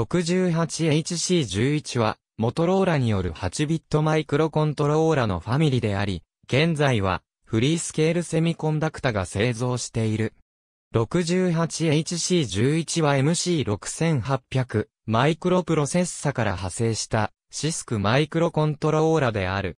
68HC11 は、モトローラによる8ビットマイクロコントローラのファミリーであり、現在は、フリースケールセミコンダクタが製造している。68HC11 は MC6800 マイクロプロセッサから派生したシスクマイクロコントローラである。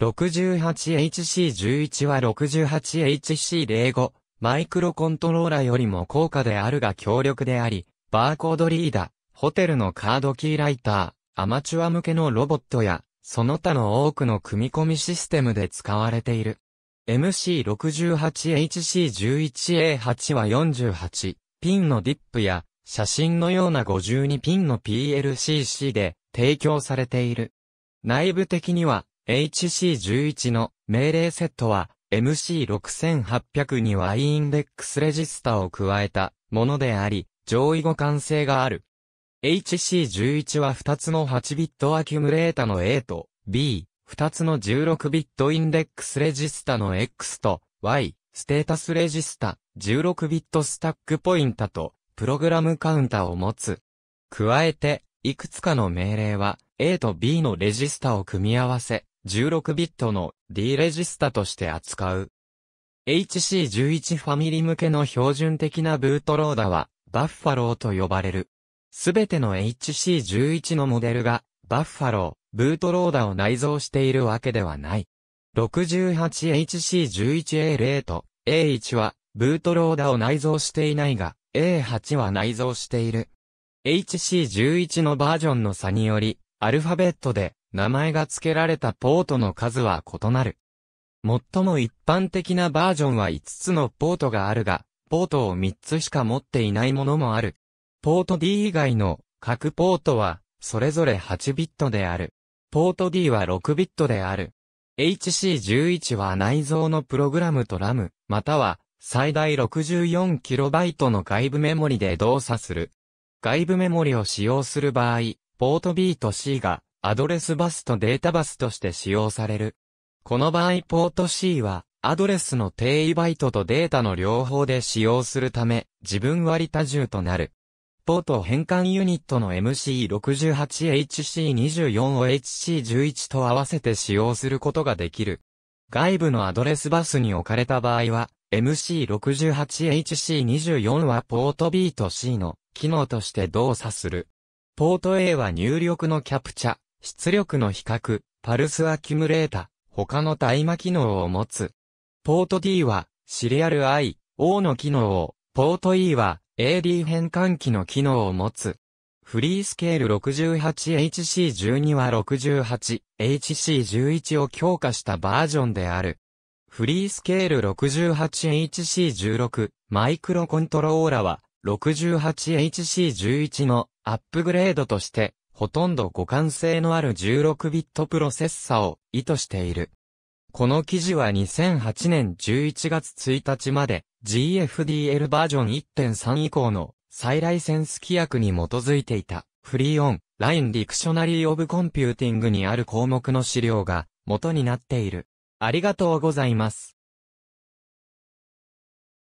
68HC11 は 68HC05 マイクロコントローラよりも高価であるが強力であり、バーコードリーダホテルのカードキーライター、アマチュア向けのロボットや、その他の多くの組み込みシステムで使われている。MC68HC11A8 は48、ピンのディップや、写真のような52ピンの PLCC で提供されている。内部的には HC11 の命令セットは MC6800 にはインデックスレジスタを加えたものであり、上位互換性がある。HC11 は2つの8ビットアキュムレータの A と B、2つの16ビットインデックスレジスタの X と Y、ステータスレジスタ、16ビットスタックポインタと、プログラムカウンタを持つ。加えて、いくつかの命令は、A と B のレジスタを組み合わせ、16ビットの D レジスタとして扱う。HC11 ファミリ向けの標準的なブートローダは、バッファローと呼ばれる。すべての HC11 のモデルが、バッファロー、ブートローダを内蔵しているわけではない。68HC11A0 と A1 は、ブートローダを内蔵していないが、A8 は内蔵している。HC11 のバージョンの差により、アルファベットで名前が付けられたポートの数は異なる。最も一般的なバージョンは5つのポートがあるが、ポートを3つしか持っていないものもある。ポート D 以外の各ポートは、それぞれ8ビットである。ポート D は6ビットである。HC11 は内蔵のプログラムとラム、または最大 64KB の外部メモリで動作する。外部メモリを使用する場合、ポート B と C がアドレスバスとデータバスとして使用される。この場合ポート C はアドレスの定位バイトとデータの両方で使用するため、自分割多重となる。ポート変換ユニットの MC68HC24 を HC11 と合わせて使用することができる。外部のアドレスバスに置かれた場合は、MC68HC24 はポート B と C の機能として動作する。ポート A は入力のキャプチャ、出力の比較、パルスアキュムレータ、他の対魔機能を持つ。ポート D は、シリアル I、O の機能を、ポート E は、AD 変換器の機能を持つ。フリースケール 68HC12 は 68HC11 を強化したバージョンである。フリースケール 68HC16 マイクロコントローラは 68HC11 のアップグレードとしてほとんど互換性のある16ビットプロセッサを意図している。この記事は2008年11月1日まで GFDL バージョン1.3以降の再ライセンス規約に基づいていたフリーオンラインディクショナリーオブコンピューティングにある項目の資料が元になっている。ありがとうございます。